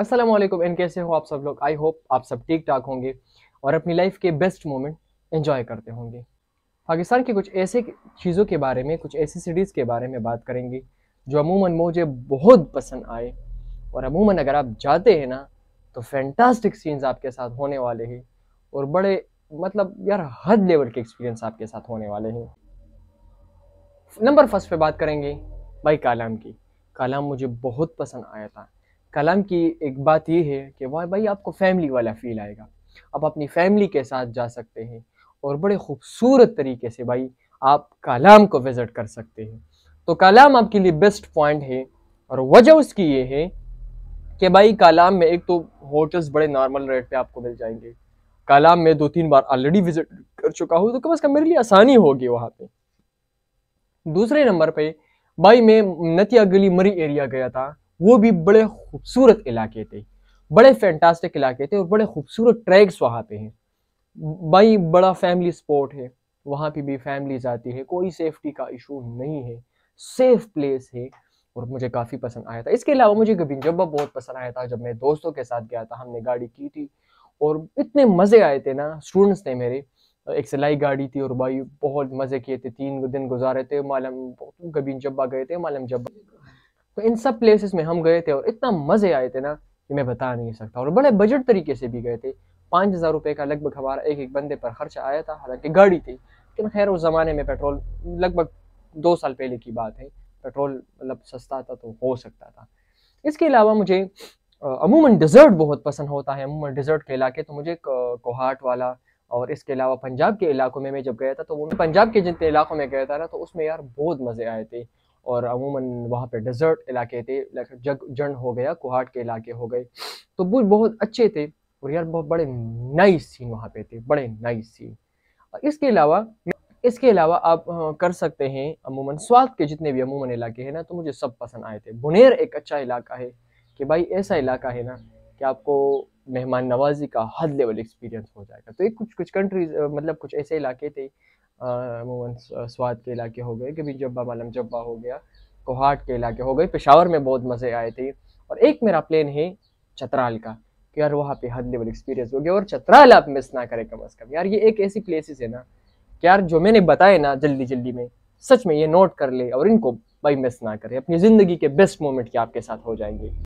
Aslam N कैसे हो आप सब लोग आई होप आप सब ठीक ठाक होंगे और अपनी लाइफ के बेस्ट मोमेंट इन्जॉय करते होंगे पाकिस्तान की कुछ ऐसे चीज़ों के बारे में कुछ ऐसी सिटीज़ के बारे में बात करेंगे जो अमूमन मुझे बहुत पसंद आए और अमूमन अगर आप जाते हैं ना तो फैंटास्टिक सीन्स आपके साथ होने वाले हैं और बड़े मतलब यार हद लेवल के एक्सपीरियंस आपके साथ होने वाले हैं नंबर फर्स्ट पे बात करेंगे भाई कालाम की कालाम मुझे बहुत पसंद आया था कलाम की एक बात ये है कि वह भाई आपको फैमिली वाला फील आएगा आप अपनी फैमिली के साथ जा सकते हैं और बड़े खूबसूरत तरीके से भाई आप कलाम को विज़िट कर सकते हैं तो कलाम आपके लिए बेस्ट पॉइंट है और वजह उसकी ये है कि भाई कलाम में एक तो होटल्स बड़े नॉर्मल रेट पे आपको मिल जाएंगे कलाम में दो तीन बार ऑलरेडी विजिट कर चुका हूँ तो कम अज़ कम मेरे लिए आसानी होगी वहाँ पे दूसरे नंबर पे भाई मैं नतिया गली मरी एरिया गया था वो भी बड़े खूबसूरत इलाके थे बड़े फैंटास्टिक इलाके थे और बड़े खूबसूरत ट्रैक्स वहाँ पे हैं भाई बड़ा फैमिली स्पोर्ट है वहाँ पे भी फैमिली जाती है कोई सेफ्टी का इशू नहीं है सेफ प्लेस है और मुझे काफ़ी पसंद आया था इसके अलावा मुझे जब्बा बहुत पसंद आया था जब मैं दोस्तों के साथ गया था हमने गाड़ी की थी और इतने मज़े आए थे ना स्टूडेंट्स ने मेरे एक सिलाई गाड़ी थी और भाई बहुत मज़े किए थे तीन दिन गुजारे थे मालम गबिन जब्बा गए थे मालम जब्बा तो इन सब प्लेसेस में हम गए थे और इतना मज़े आए थे ना कि मैं बता नहीं सकता और बड़े बजट तरीके से भी गए थे पाँच हज़ार रुपये का लगभग हमारा एक एक बंदे पर खर्चा आया था हालांकि गाड़ी थी लेकिन खैर उस ज़माने में पेट्रोल लगभग दो साल पहले की बात है पेट्रोल मतलब सस्ता था तो हो सकता था इसके अलावा मुझे अमूमन डिज़र्ट बहुत पसंद होता है अमूमन डिज़र्ट के इलाके तो मुझे कोहाट वाला और इसके अलावा पंजाब के इलाकों में मैं जब गया था तो वो पंजाब के जितने इलाकों में गया था ना तो उसमें यार बहुत मज़े आए थे और अमूमन वहाँ पे डेजर्ट इलाके थे जग जन हो गया कुहाट के इलाके हो गए तो वो बहुत अच्छे थे और यार बहुत बड़े नाइस सीन वहाँ पे थे बड़े नाइस सीन इसके अलावा इसके अलावा आप कर सकते हैं अमूमन स्वाद के जितने भी अमूमन इलाके हैं ना तो मुझे सब पसंद आए थे बुनेर एक अच्छा इलाका है कि भाई ऐसा इलाका है ना कि आपको मेहमान नवाजी का हद लेवल एक्सपीरियंस हो जाएगा तो एक कुछ कुछ कंट्रीज मतलब कुछ ऐसे इलाके थे अमूमन स्वाद के इलाके हो गए कभी जब्बा मालम जब्बा हो गया कोहाट के इलाके हो गए पेशावर में बहुत मज़े आए थे और एक मेरा प्लान है चतराल का कि यार वहाँ पे हद लेवल एक्सपीरियंस हो गया और चतराल आप मिस ना करें कम अज़ कम यार ये एक ऐसी प्लेसेस है ना कि यार जो मैंने बताए ना जल्दी जल्दी में सच में ये नोट कर ले और इनको भाई मिस ना करें अपनी ज़िंदगी के बेस्ट मोमेंट के आपके साथ हो जाएंगे